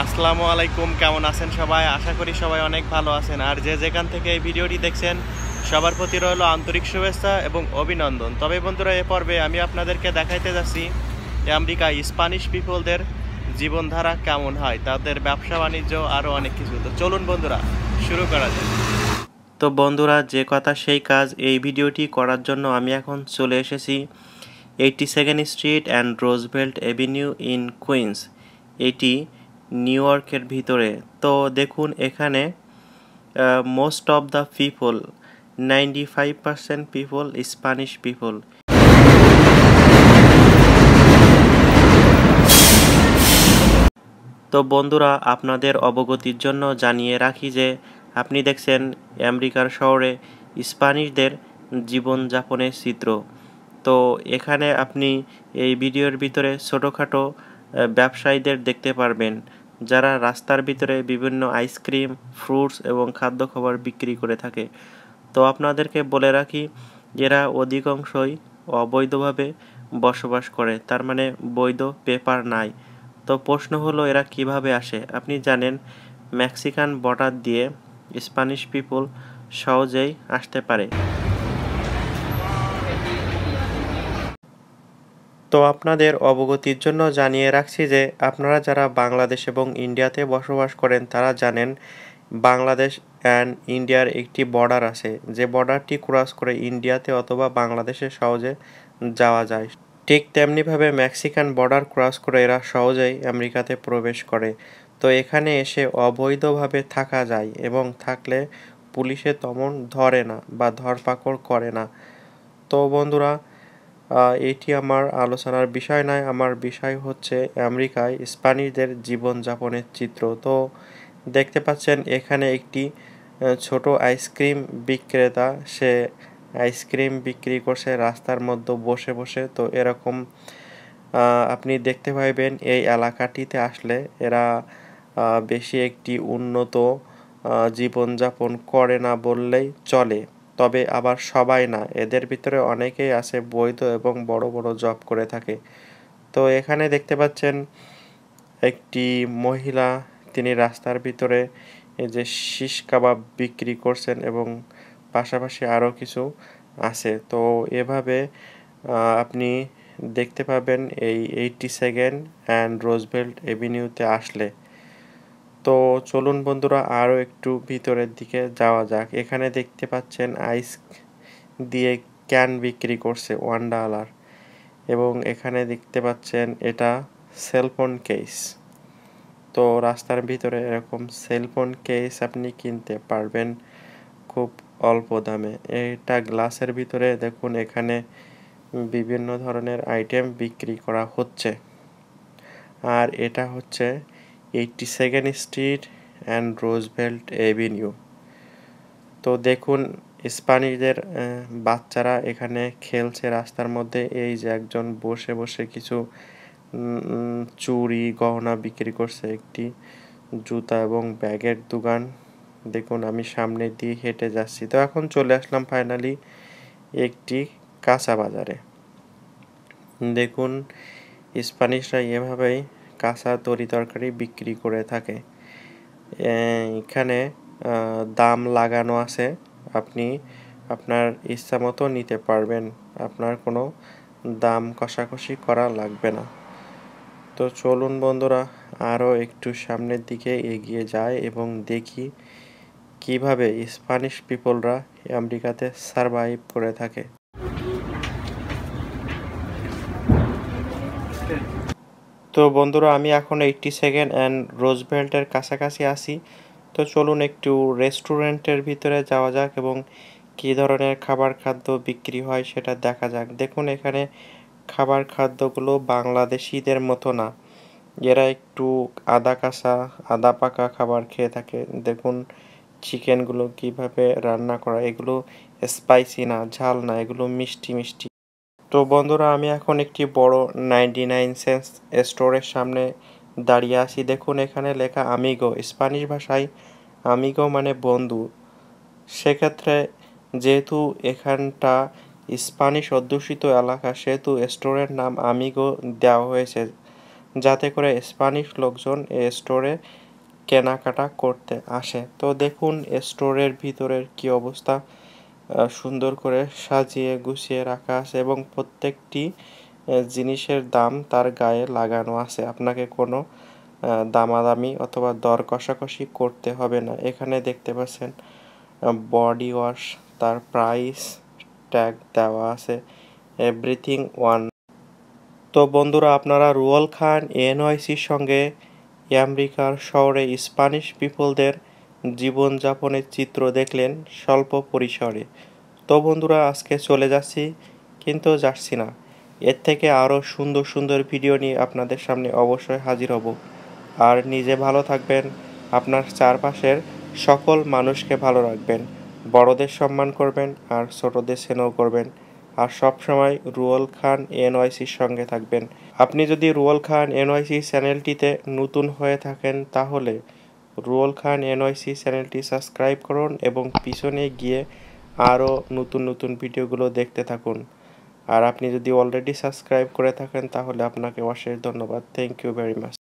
আসসালামু আলাইকুম কেমন আছেন সবাই আশা করি সবাই অনেক ভালো আছেন আর যে যেখান থেকে এই ভিডিওটি দেখছেন সবার প্রতি রইল আন্তরিক শুভেচ্ছা এবং অভিনন্দন তবে বন্ধুরা এ পর্বে আমি আপনাদেরকে দেখাইতে যাচ্ছি আমেরিকা স্পানিশ পিপলদের জীবনধারা কেমন হয় তাদের ব্যবসা বাণিজ্য আরও অনেক কিছু তো চলুন বন্ধুরা শুরু করা যাক তো বন্ধুরা যে কথা সেই কাজ এই ভিডিওটি করার জন্য আমি এখন চলে এসেছি eighty second street and Roosevelt avenue in Queens এটি নিউ ইয়র্কের ভিতরে তো দেখুন এখানে most of the people ninety five percent people Spanish people তো বন্ধুরা আপনাদের অবগতির জন্য জানিয়ে রাখি যে আপনি দেখছেন আমেরিকার শহরে স্প্যানিশদের জীবনযাপনের চিত্র তো এখানে আপনি এই ভিডিওর ভিতরে ছোটোখাটো ব্যবসায়ীদের দেখতে পারবেন যারা রাস্তার ভিতরে বিভিন্ন আইসক্রিম ফ্রুটস এবং খাদ্য খাবার বিক্রি করে থাকে তো আপনাদেরকে বলে রাখি এরা অধিকাংশই অবৈধভাবে বসবাস করে তার মানে বৈধ পেপার নাই তো প্রশ্ন হলো এরা কিভাবে আসে আপনি জানেন মেক্সিকান বর্ডার দিয়ে স্প্যানিশ পিপল সহজেই আসতে পারে তো আপনাদের অবগতির জন্য জানিয়ে রাখছি যে আপনারা যারা বাংলাদেশ এবং ইন্ডিয়াতে বসবাস করেন তারা জানেন বাংলাদেশ অ্যান্ড ইন্ডিয়ার একটি বর্ডার আছে যে বর্ডারটি ক্রস করে ইন্ডিয়াতে অথবা বাংলাদেশে সহজে যাওয়া যায় ঠিক তেমনিভাবে মেক্সিকান বর্ডার ক্রস করে এরা সহজেই আমেরিকাতে প্রবেশ করে তো এখানে এসে অবৈধভাবে থাকা যায় এবং থাকলে পুলিশে তমন ধরে না বা ধরপাকড় করে না তো বন্ধুরা এটি আমার আলোচনার বিষয় নয় আমার বিষয় হচ্ছে আমেরিকায় স্পানিশদের জীবনযাপনের চিত্র তো দেখতে পাচ্ছেন এখানে একটি ছোট আইসক্রিম বিক্রেতা সে আইসক্রিম বিক্রি করছে রাস্তার মধ্যে বসে বসে তো এরকম আপনি দেখতে পাইবেন এই এলাকাটিতে আসলে এরা বেশি একটি উন্নত জীবনযাপন করে না বললেই চলে তবে আবার সবাই না এদের ভিতরে অনেকেই আছে বৈধ এবং বড় বড় জব করে থাকে তো এখানে দেখতে পাচ্ছেন একটি মহিলা তিনি রাস্তার ভিতরে যে শিশ কাবাব বিক্রি করছেন এবং পাশাপাশি আরও কিছু আছে তো এভাবে আপনি দেখতে পাবেন এই এইটটি সেকেন্ড অ্যান্ড রোজভেল্ট এভিনিউতে আসলে তো চলুন বন্ধুরা আরও একটু ভিতরের দিকে যাওয়া যাক এখানে দেখতে পাচ্ছেন আইস দিয়ে ক্যান বিক্রি করছে ওয়ান ডলার এবং এখানে দেখতে পাচ্ছেন এটা সেলফোন কেস তো রাস্তার ভিতরে এরকম সেলফোন কেস আপনি কিনতে পারবেন খুব অল্প দামে এটা গ্লাসের ভিতরে দেখুন এখানে বিভিন্ন ধরনের আইটেম বিক্রি করা হচ্ছে আর এটা হচ্ছে eighty second street and Roosevelt avenue তো দেখুন স্পানিশদের বাচ্চারা এখানে খেলছে রাস্তার মধ্যে এই যে একজন বসে বসে কিছু চুরি গহনা বিক্রি করছে একটি জুতা এবং ব্যাগের দোকান দেখুন আমি সামনে দিয়ে হেঁটে যাচ্ছি তো এখন চলে আসলাম ফাইনালি একটি কাঁচা বাজারে দেখুন স্প্যানিশরা এভাবেই কাঁচা তরি তরকারি বিক্রি করে থাকে এখানে দাম লাগানো আছে আপনি আপনার ইচ্ছা মতো নিতে পারবেন আপনার কোনো দাম কষাকষি করা লাগবে না তো চলুন বন্ধুরা আরও একটু সামনের দিকে এগিয়ে যায় এবং দেখি কিভাবে স্প্যানিশ পিপলরা আমেরিকাতে সারভাইভ করে থাকে তো বন্ধুরা আমি এখন এইটটি সেকেন্ড অ্যান্ড রোজভেল্টের কাছাকাছি আসি তো চলুন একটু রেস্টুরেন্টের ভিতরে যাওয়া যাক এবং কি ধরনের খাবার খাদ্য বিক্রি হয় সেটা দেখা যাক দেখুন এখানে খাবার খাদ্যগুলো বাংলাদেশিদের মতো না এরা একটু আদা কাঁচা আদা পাকা খাবার খেয়ে থাকে দেখুন চিকেনগুলো কিভাবে রান্না করা এগুলো স্পাইসি না ঝাল না এগুলো মিষ্টি মিষ্টি তো বন্ধুরা আমি এখন একটি বড় নাইনটি নাইন সেন্স স্টোরের সামনে দাঁড়িয়ে আছি দেখুন এখানে লেখা আমিগো স্প্যানিশ ভাষায় আমিগো মানে বন্ধু সেক্ষেত্রে যেহেতু এখানটা স্প্যানিশ অধ্যুষিত এলাকা সেহেতু স্টোরের নাম আমিগো দেওয়া হয়েছে যাতে করে স্প্যানিশ লোকজন এই স্টোরে কেনাকাটা করতে আসে তো দেখুন স্টোরের ভিতরের কি অবস্থা সুন্দর করে সাজিয়ে গুছিয়ে রাখা আছে এবং প্রত্যেকটি জিনিসের দাম তার গায়ে লাগানো আছে আপনাকে কোনো দামাদামি অথবা দর কষাকষি করতে হবে না এখানে দেখতে পাচ্ছেন বডি ওয়াশ তার প্রাইস ট্যাগ দেওয়া আছে এভরিথিং ওয়ান তো বন্ধুরা আপনারা রুয়াল খান এনওয়াইসির সঙ্গে আমেরিকার শহরে স্প্যানিশ পিপলদের জীবনযাপনের চিত্র দেখলেন স্বল্প পরিসরে তো বন্ধুরা আজকে চলে যাচ্ছি কিন্তু যাচ্ছি না এর থেকে আরও সুন্দর সুন্দর ভিডিও নিয়ে আপনাদের সামনে অবশ্যই হাজির হব আর নিজে ভালো থাকবেন আপনার চারপাশের সকল মানুষকে ভালো রাখবেন বড়দের সম্মান করবেন আর ছোটদের স্নেহ করবেন আর সবসময় রুয়েল খান এনওয়াইসির সঙ্গে থাকবেন আপনি যদি রুয়াল খান এনওয়াইসি চ্যানেলটিতে নতুন হয়ে থাকেন তাহলে রুয়ল খান এনওয়াইসি চ্যানেলটি সাবস্ক্রাইব করুন এবং পিছনে গিয়ে আরও নতুন নতুন ভিডিওগুলো দেখতে থাকুন আর আপনি যদি অলরেডি সাবস্ক্রাইব করে থাকেন তাহলে আপনাকে অশেষ ধন্যবাদ থ্যাংক ইউ ভেরি মাচ